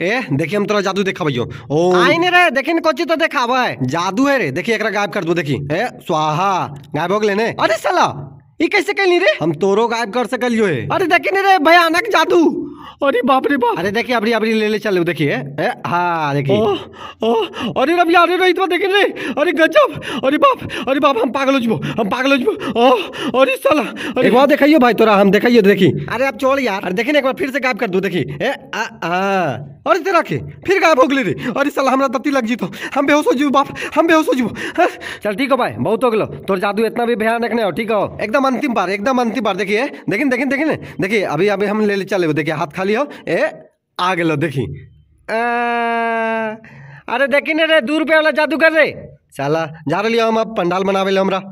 ए देखिए हम तोरा जादू देखा भैया ओ आई नहीं रे देखिन कोची तो देखा भाई जादू है रे देखिए एकरा गायब कर दो देखी ए स्वाहा गायब हो गले ने अरे साला ये कैसे ली रे हम तोरो गायब कर सकलियो है अरे देखिन रे भयानक जादू अरे बाप रे बाप अरे देखिए अभी अभी ले ले चल देखिए हाँ देखिए अरे रबिया अरे रोहित देखे रे अरे गजब अरे बाप अरे बाप हम पागल हो जबो हम पागल हो जबो अरे साला अरे एक बार भाई तोरा हम दिखाइयो देखी अरे अब चोल यार अरे देखिए एक बार फिर से गायब कर दो देखिए देखी अरे तेरा के फिर गायब हो गई रे अरे साला हमरा तत्ती लग जीतो हम बेहोश हो जीव बाप हम बेहोश हो जीव चल ठीक हो भाई बहुत हो गलो तोर जादू इतना भी भयानक नहीं हो ठीक हो एकदम अंतिम बार एकदम अंतिम बार देखिए देखिए देखिए देखिए देखिए अभी अभी हम ले ले चले देखिए हाथ हाथ खाली हो ए आ गल देखी आ, अरे देखी ने रे दू रुपये वाला जादूगर रे साला जा रही हम अब पंडाल बनावे हमरा